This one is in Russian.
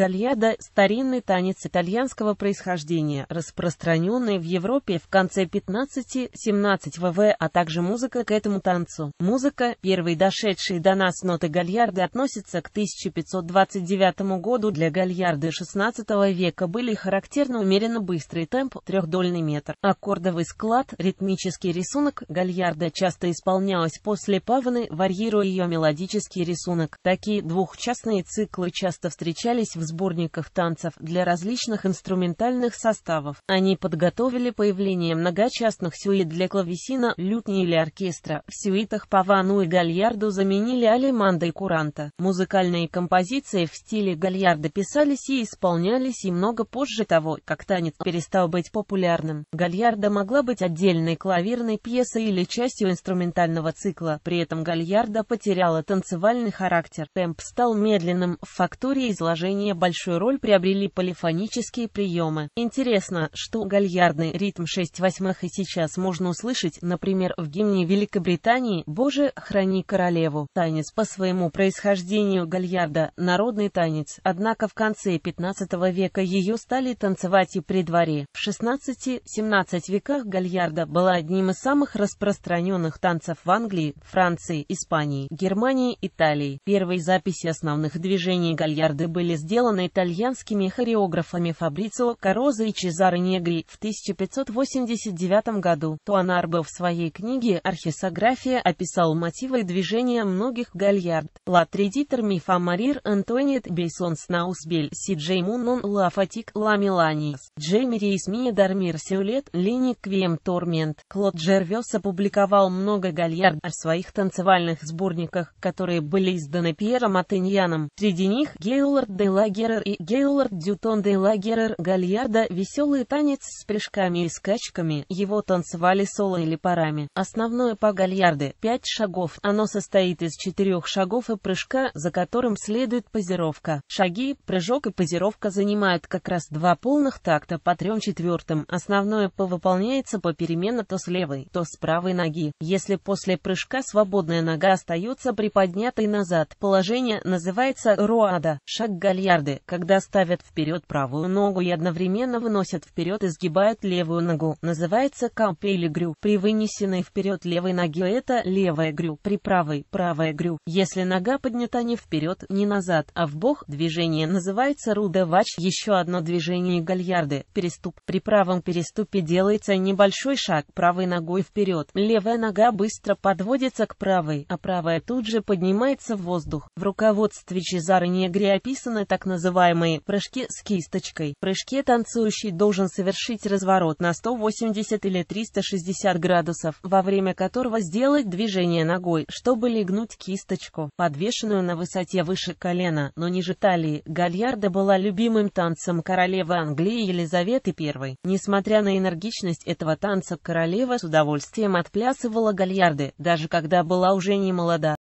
гальяда – старинный танец итальянского происхождения, распространенный в Европе в конце 15-17 ВВ, а также музыка к этому танцу. Музыка, первые дошедшие до нас ноты гальярды относятся к 1529 году. Для гальярды XVI века были характерны умеренно быстрый темп, трехдольный метр, аккордовый склад, ритмический рисунок. Гальярда часто исполнялась после паваны, варьируя ее мелодический рисунок. Такие двухчастные циклы часто встречались в сборников танцев для различных инструментальных составов. Они подготовили появление многочастных сюит для клавесина, лютни или оркестра. В сюитах Павану и Гальярду заменили Алиманда и Куранта. Музыкальные композиции в стиле Гальярда писались и исполнялись и много позже того, как танец перестал быть популярным. Гальярда могла быть отдельной клавирной пьесой или частью инструментального цикла, при этом Гальярда потеряла танцевальный характер. Темп стал медленным в фактуре изложения сочинении большую роль приобрели полифонические приемы. Интересно, что гальярдный ритм 6 восьмых и сейчас можно услышать, например, в гимне Великобритании «Боже, храни королеву». Танец по своему происхождению гальярда – народный танец, однако в конце 15 века ее стали танцевать и при дворе. В 16-17 веках гальярда была одним из самых распространенных танцев в Англии, Франции, Испании, Германии, Италии. Первые записи основных движений гальярды были сделаны сделана итальянскими хореографами Фабрицио Кароза и Чезаро Негри в 1589 году. Туанарбо в своей книге «Архисография» описал мотивы движения многих гальярд. «Ла Тредитер, ми фамарир Антонит Бейсонс наусбель си джей муннон ла фатик ла миланис». Джейми Рейс ми дармир сюлет лини квем тормент. Клод Джервес опубликовал много гальярд в своих танцевальных сборниках, которые были изданы Пьером Атеньяном. Среди них Гейлорд де ла Лагерер и Гейлорд Дютон де Лагерер Гальярда «Веселый танец с прыжками и скачками», его танцевали соло или парами. Основное по Гальярде – 5 шагов, оно состоит из 4 шагов и прыжка, за которым следует позировка. Шаги, прыжок и позировка занимают как раз два полных такта по трем четвертым. Основное по выполняется попеременно то с левой, то с правой ноги. Если после прыжка свободная нога остается приподнятой назад, положение называется руада, шаг гальярда миллиарды, когда ставят вперед правую ногу и одновременно выносят вперед и сгибают левую ногу, называется капе или грю. При вынесенной вперед левой ноге это левая грю, при правой – правая грю. Если нога поднята не вперед, не назад, а в бок, движение называется рудавач. Еще одно движение гальярды – переступ. При правом переступе делается небольшой шаг правой ногой вперед. Левая нога быстро подводится к правой, а правая тут же поднимается в воздух. В руководстве Чезары Негри описаны так называемые прыжки с кисточкой. В прыжке танцующий должен совершить разворот на 180 или 360 градусов, во время которого сделать движение ногой, чтобы легнуть кисточку, подвешенную на высоте выше колена, но ниже талии. Гальярда была любимым танцем королевы Англии Елизаветы I. Несмотря на энергичность этого танца, королева с удовольствием отплясывала гальярды, даже когда была уже не молода.